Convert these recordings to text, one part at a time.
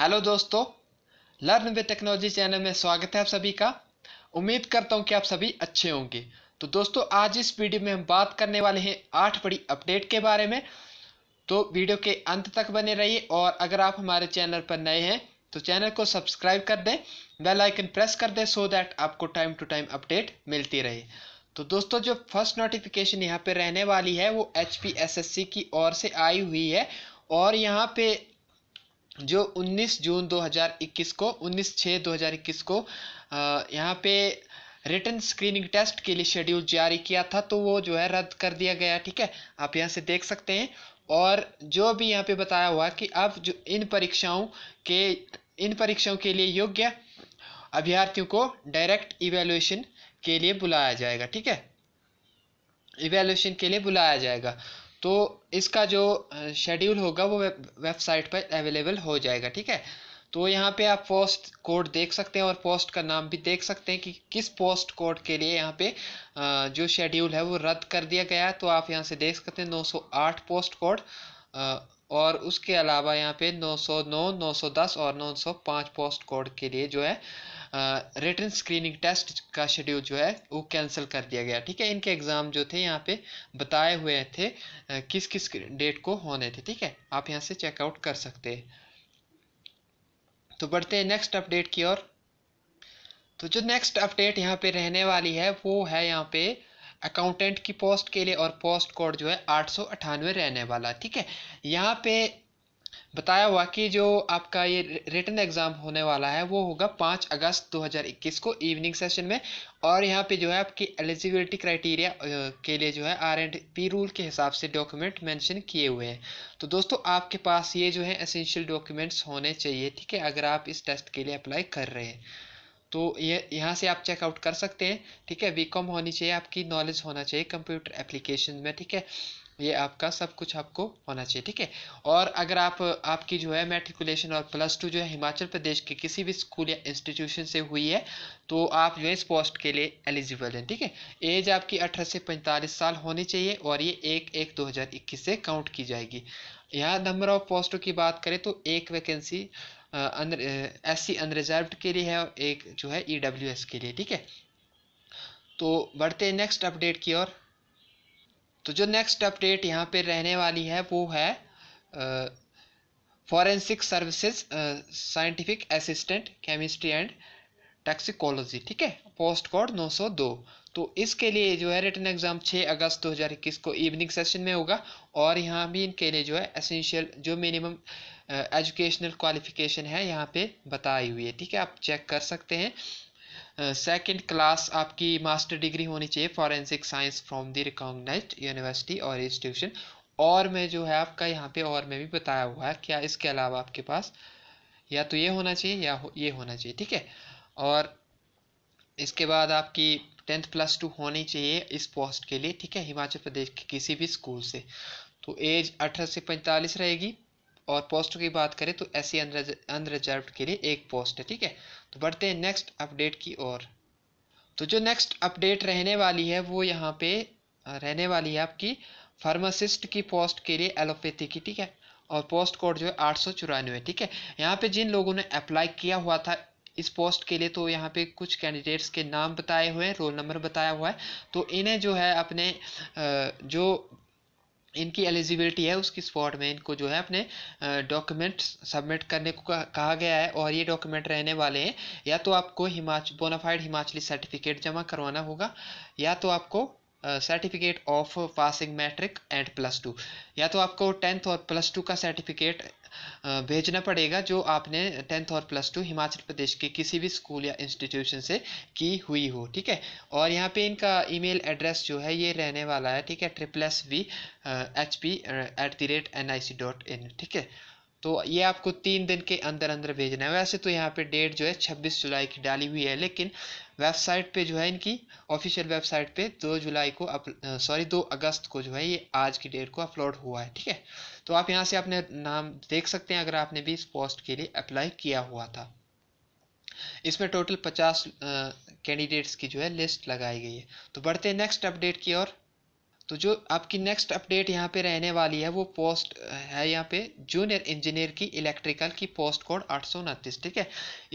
hello दोस्तों learn with technology channel में स्वागत है आप सभी का उम्मीद करता हूँ कि आप सभी अच्छे होंगे तो दोस्तों आज इस वीडियो में हम बात करने वाले हैं आठ बड़ी अपडेट के बारे में तो वीडियो के अंत तक बने रहिए और अगर आप हमारे चैनल पर नए हैं तो चैनल को सब्सक्राइब कर दें बेल आइकन प्रेस कर दें सो दैट आपको टाइम टू टाइम अपडेट मिलती रहे तो दोस्तों जो फर्स्ट नोटिफिकेशन यहाँ पर रहने वाली है वो एच की ओर से आई हुई है और यहाँ पे जो 19 जून 2021 को 19 छः 2021 को यहाँ पे रिटर्न स्क्रीनिंग टेस्ट के लिए शेड्यूल जारी किया था तो वो जो है रद्द कर दिया गया ठीक है आप यहाँ से देख सकते हैं और जो भी यहाँ पे बताया हुआ कि अब जो इन परीक्षाओं के इन परीक्षाओं के लिए योग्य अभ्यर्थियों को डायरेक्ट इवेल्युएशन के लिए बुलाया जाएगा ठीक है इवेल्युएशन के लिए बुलाया जाएगा तो इसका जो शेड्यूल होगा वो वेबसाइट पर अवेलेबल हो जाएगा ठीक है तो यहाँ पे आप पोस्ट कोड देख सकते हैं और पोस्ट का नाम भी देख सकते हैं कि किस पोस्ट कोड के लिए यहाँ पे जो शेड्यूल है वो रद्द कर दिया गया है तो आप यहाँ से देख सकते हैं 908 पोस्ट कोड और उसके अलावा यहाँ पे 909, 910 और 905 पोस्ट कोड के लिए जो है रिटर्न स्क्रीनिंग टेस्ट का शेड्यूल जो है वो कैंसिल कर दिया गया ठीक है इनके एग्ज़ाम जो थे यहाँ पे बताए हुए थे आ, किस किस डेट को होने थे ठीक है आप यहाँ से चेकआउट कर सकते हैं तो बढ़ते हैं नेक्स्ट अपडेट की ओर तो जो नेक्स्ट अपडेट यहाँ पे रहने वाली है वो है यहाँ पे अकाउंटेंट की पोस्ट के लिए और पोस्ट कोड जो है आठ रहने वाला ठीक है यहाँ पे बताया हुआ कि जो आपका ये रिटर्न एग्ज़ाम होने वाला है वो होगा पाँच अगस्त 2021 को इवनिंग सेशन में और यहाँ पे जो है आपकी एलिजिबिलिटी क्राइटेरिया के लिए जो है आर एंड पी रूल के हिसाब से डॉक्यूमेंट मेंशन किए हुए हैं तो दोस्तों आपके पास ये जो है एसेंशियल डॉक्यूमेंट्स होने चाहिए ठीक है अगर आप इस टेस्ट के लिए अप्लाई कर रहे हैं तो ये यह, यहाँ से आप चेकआउट कर सकते हैं ठीक है वी होनी चाहिए आपकी नॉलेज होना चाहिए कंप्यूटर एप्लीकेशन में ठीक है ये आपका सब कुछ आपको होना चाहिए ठीक है और अगर आप आपकी जो है मेट्रिकुलेशन और प्लस टू जो है हिमाचल प्रदेश के किसी भी स्कूल या इंस्टीट्यूशन से हुई है तो आप जो है इस पोस्ट के लिए एलिजिबल हैं ठीक है एज आपकी अठारह से पैंतालीस साल होनी चाहिए और ये एक एक दो हज़ार इक्कीस से काउंट की जाएगी यहाँ नंबर ऑफ पोस्टों की बात करें तो एक वैकेंसी एस सी अनरिजर्व के लिए है और एक जो है ई e के लिए ठीक है तो बढ़ते हैं नेक्स्ट अपडेट की ओर तो जो नेक्स्ट अपडेट यहाँ पे रहने वाली है वो है forensic services scientific assistant chemistry and toxicology ठीक है पोस्ट कोड 902 तो इसके लिए जो है रिटर्न एग्जाम 6 अगस्त 2021 को इवनिंग सेशन में होगा और यहाँ भी इनके लिए जो है एसेंशियल जो मिनिमम एजुकेशनल क्वालिफिकेशन है यहाँ पे बताई हुई है ठीक है आप चेक कर सकते हैं सेकंड क्लास आपकी मास्टर डिग्री होनी चाहिए forensic science from the recognise university और इंस्टीट्यूशन और मैं जो है आपका यहाँ पे और मैं भी बताया हुआ है क्या इसके अलावा आपके पास या तो ये होना चाहिए या हो, ये होना चाहिए ठीक है और इसके बाद आपकी टेंथ प्लस टू होनी चाहिए इस पोस्ट के लिए ठीक है हिमाचल प्रदेश के किसी भी स्कूल से तो एज अठारह से पैंतालीस रहेगी और पोस्ट की बात करें तो ऐसे अनरिजर्व के लिए एक पोस्ट है ठीक है तो बढ़ते हैं नेक्स्ट अपडेट की ओर तो जो नेक्स्ट अपडेट रहने वाली है वो यहाँ पे रहने वाली है आपकी फार्मासिस्ट की पोस्ट के लिए एलोपैथी की ठीक है और पोस्ट कोड जो है आठ सौ चौरानवे ठीक है यहाँ पे जिन लोगों ने अप्लाई किया हुआ था इस पोस्ट के लिए तो यहाँ पे कुछ कैंडिडेट्स के नाम बताए हुए हैं रोल नंबर बताया हुआ है तो इन्हें जो है अपने जो इनकी एलिजिबिलिटी है उसकी स्पॉट में इनको जो है अपने डॉक्यूमेंट्स सबमिट करने को कहा गया है और ये डॉक्यूमेंट रहने वाले हैं या तो आपको हिमाचल बोनाफाइड हिमाचली सर्टिफिकेट जमा करवाना होगा या तो आपको certificate of passing matric and plus two या तो आपको टेंथ और प्लस टू का सर्टिफिकेट भेजना पड़ेगा जो आपने टेंथ और प्लस टू हिमाचल प्रदेश के किसी भी स्कूल या इंस्टीट्यूशन से की हुई हो ठीक है और यहाँ पे इनका ईमेल एड्रेस जो है ये रहने वाला है ठीक है triple S V H P at the rate N I C dot in ठीक है तो ये आपको तीन दिन के अंदर अंदर भेजना है वैसे तो यहाँ पे डेट जो है 26 जुलाई की डाली हुई है लेकिन वेबसाइट पे जो है इनकी ऑफिशियल वेबसाइट पे 2 जुलाई को सॉरी 2 अगस्त को जो है ये आज की डेट को अपलोड हुआ है ठीक है तो आप यहाँ से अपने नाम देख सकते हैं अगर आपने भी इस पोस्ट के लिए अप्लाई किया हुआ था इसमें टोटल पचास कैंडिडेट्स की जो है लिस्ट लगाई गई है तो बढ़ते हैं नेक्स्ट अपडेट की ओर तो जो आपकी नेक्स्ट अपडेट यहाँ पे रहने वाली है वो पोस्ट है यहाँ पे जूनियर इंजीनियर की इलेक्ट्रिकल की पोस्ट कोड आठ ठीक है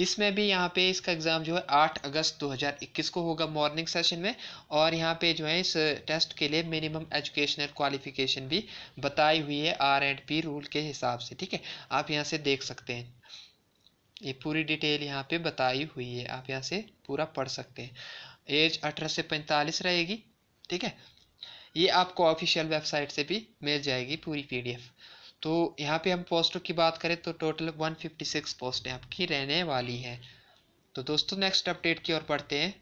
इसमें भी यहाँ पे इसका एग्ज़ाम जो है 8 अगस्त 2021 को होगा मॉर्निंग सेशन में और यहाँ पे जो है इस टेस्ट के लिए मिनिमम एजुकेशनल क्वालिफिकेशन भी बताई हुई है आर एंड पी रूल के हिसाब से ठीक है आप यहाँ से देख सकते हैं ये पूरी डिटेल यहाँ पे बताई हुई है आप यहाँ से पूरा पढ़ सकते हैं एज अठारह से पैंतालीस रहेगी ठीक है ये आपको ऑफिशियल वेबसाइट से भी मिल जाएगी पूरी पी तो यहाँ पे हम पोस्टों की बात करें तो टोटल 156 पोस्टें आपकी रहने वाली हैं तो दोस्तों नेक्स्ट अपडेट की ओर पढ़ते हैं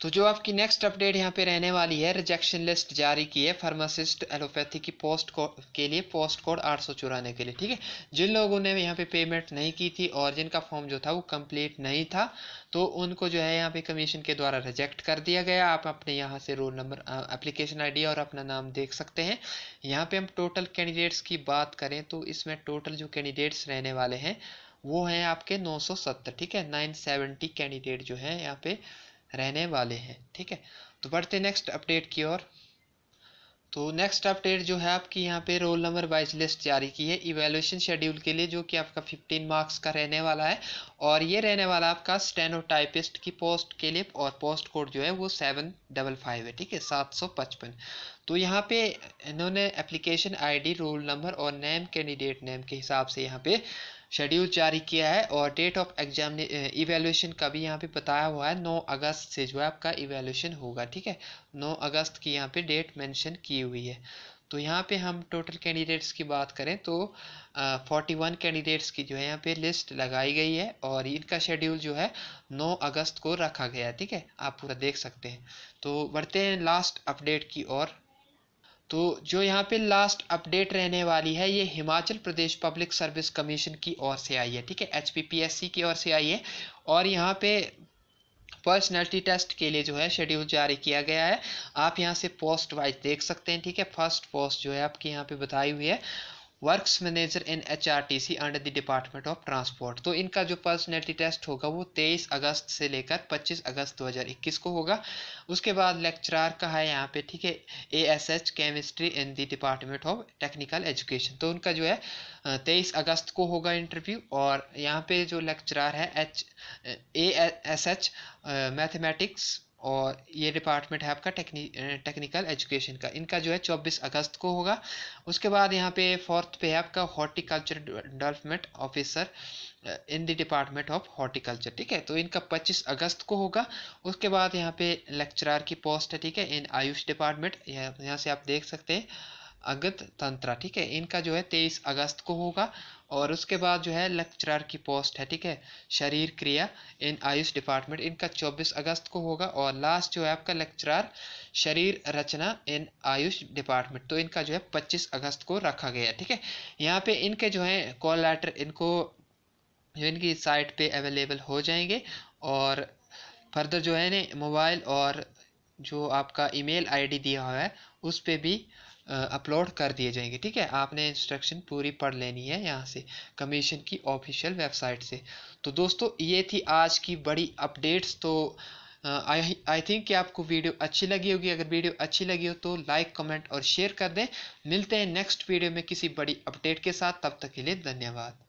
तो जो आपकी नेक्स्ट अपडेट यहाँ पे रहने वाली है रिजेक्शन लिस्ट जारी की है फार्मासिस्ट एलोपैथी की पोस्ट को के लिए पोस्ट कोड आठ सौ चुराने के लिए ठीक है जिन लोगों ने यहाँ पे पेमेंट नहीं की थी और जिनका फॉर्म जो था वो कंप्लीट नहीं था तो उनको जो है यहाँ पे कमीशन के द्वारा रिजेक्ट कर दिया गया आप अपने यहाँ से रोल नंबर एप्लीकेशन आई और अपना नाम देख सकते हैं यहाँ पर हम टोटल कैंडिडेट्स की बात करें तो इसमें टोटल जो कैंडिडेट्स रहने वाले हैं वो हैं आपके नौ ठीक है नाइन कैंडिडेट जो हैं यहाँ पर रहने वाले हैं ठीक है तो बढ़ते नेक्स्ट अपडेट की ओर तो नेक्स्ट अपडेट जो है आपकी यहाँ पे रोल नंबर वाइज लिस्ट जारी की है इवेल्यूशन शेड्यूल के लिए जो कि आपका 15 मार्क्स का रहने वाला है और ये रहने वाला आपका स्टेनोटाइपिस्ट की पोस्ट के लिए और पोस्ट कोड जो है वो सेवन डबल फाइव है ठीक है सात सौ पचपन तो यहाँ पे इन्होंने एप्लीकेशन आईडी रोल नंबर और नेम कैंडिडेट नेम के हिसाब से यहाँ पर शेड्यूल जारी किया है और डेट ऑफ एग्जाम इवेल्यूशन का भी यहाँ पे बताया हुआ है 9 अगस्त से जो है आपका इवेल्यूशन होगा ठीक है 9 अगस्त की यहाँ पे डेट मेंशन की हुई है तो यहाँ पे हम टोटल कैंडिडेट्स की बात करें तो फोर्टी वन कैंडिडेट्स की जो है यहाँ पे लिस्ट लगाई गई है और इनका शेड्यूल जो है नौ अगस्त को रखा गया है ठीक है आप पूरा देख सकते हैं तो बढ़ते हैं लास्ट अपडेट की और तो जो यहाँ पे लास्ट अपडेट रहने वाली है ये Himachal Pradesh public service commission की ओर से आई है ठीक है एच की ओर से आई है और यहाँ पे पर्सनैलिटी टेस्ट के लिए जो है शेड्यूल जारी किया गया है आप यहाँ से पोस्ट वाइज देख सकते हैं ठीक है फर्स्ट पोस्ट जो है आपकी यहाँ पे बताई हुई है works manager in HRTC under the department of transport तो इनका जो पर्सनैलिटी टेस्ट होगा वो 23 अगस्त से लेकर 25 अगस्त 2021 को होगा उसके बाद लेक्चरार का है यहाँ पे ठीक है A S H chemistry in the department of technical education तो उनका जो है 23 अगस्त को होगा इंटरव्यू और यहाँ पे जो लेक्चरार है H A S H mathematics और ये डिपार्टमेंट है आपका टेक्नी टेक्निकल एजुकेशन का इनका जो है 24 अगस्त को होगा उसके बाद यहाँ पे फोर्थ पे है आपका horticulture development officer in the department of horticulture ठीक है तो इनका 25 अगस्त को होगा उसके बाद यहाँ पे लेक्चरर की पोस्ट है ठीक है इन आयुष डिपार्टमेंट यहाँ से आप देख सकते हैं अगत तंत्र ठीक है इनका जो है तेईस अगस्त को होगा और उसके बाद जो है लेक्चरर की पोस्ट है ठीक है शरीर क्रिया इन आयुष डिपार्टमेंट इनका चौबीस अगस्त को होगा और लास्ट जो है आपका लेक्चरर शरीर रचना इन आयुष डिपार्टमेंट तो इनका जो है पच्चीस अगस्त को रखा गया ठीक है यहाँ पे इनके जो है कॉल लेटर इनको जो इनकी साइट पे अवेलेबल हो जाएंगे और फर्दर जो है ना मोबाइल और जो आपका ईमेल आईडी दिया हुआ है उस पर भी अपलोड कर दिए जाएंगे ठीक है आपने इंस्ट्रक्शन पूरी पढ़ लेनी है यहाँ से कमीशन की ऑफिशियल वेबसाइट से तो दोस्तों ये थी आज की बड़ी अपडेट्स तो आई आई थिंक कि आपको वीडियो अच्छी लगी होगी अगर वीडियो अच्छी लगी हो तो लाइक कमेंट और शेयर कर दें मिलते हैं नेक्स्ट वीडियो में किसी बड़ी अपडेट के साथ तब तक के लिए धन्यवाद